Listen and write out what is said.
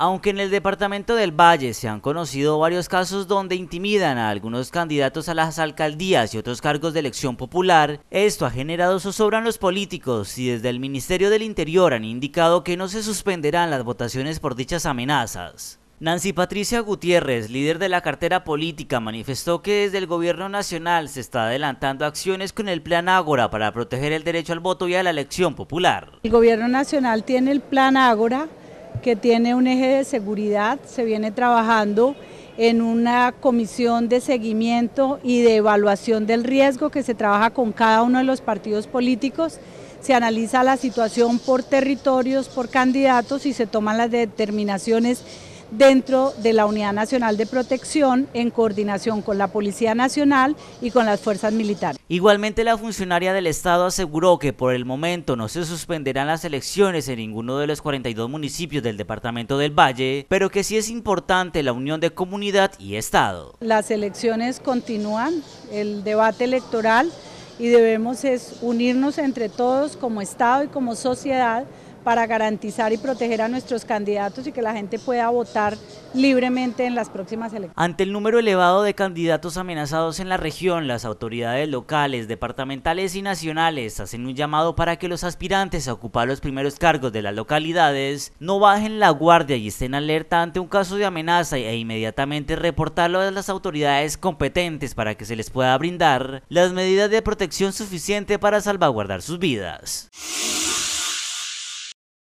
Aunque en el departamento del Valle se han conocido varios casos donde intimidan a algunos candidatos a las alcaldías y otros cargos de elección popular, esto ha generado zozobra en los políticos y desde el Ministerio del Interior han indicado que no se suspenderán las votaciones por dichas amenazas. Nancy Patricia Gutiérrez, líder de la cartera política, manifestó que desde el gobierno nacional se está adelantando acciones con el plan Ágora para proteger el derecho al voto y a la elección popular. El gobierno nacional tiene el plan Ágora que tiene un eje de seguridad, se viene trabajando en una comisión de seguimiento y de evaluación del riesgo que se trabaja con cada uno de los partidos políticos, se analiza la situación por territorios, por candidatos y se toman las determinaciones dentro de la Unidad Nacional de Protección en coordinación con la Policía Nacional y con las fuerzas militares. Igualmente la funcionaria del Estado aseguró que por el momento no se suspenderán las elecciones en ninguno de los 42 municipios del departamento del Valle, pero que sí es importante la unión de comunidad y Estado. Las elecciones continúan, el debate electoral y debemos es unirnos entre todos como Estado y como sociedad para garantizar y proteger a nuestros candidatos y que la gente pueda votar libremente en las próximas elecciones. Ante el número elevado de candidatos amenazados en la región, las autoridades locales, departamentales y nacionales hacen un llamado para que los aspirantes a ocupar los primeros cargos de las localidades no bajen la guardia y estén alerta ante un caso de amenaza e inmediatamente reportarlo a las autoridades competentes para que se les pueda brindar las medidas de protección suficiente para salvaguardar sus vidas.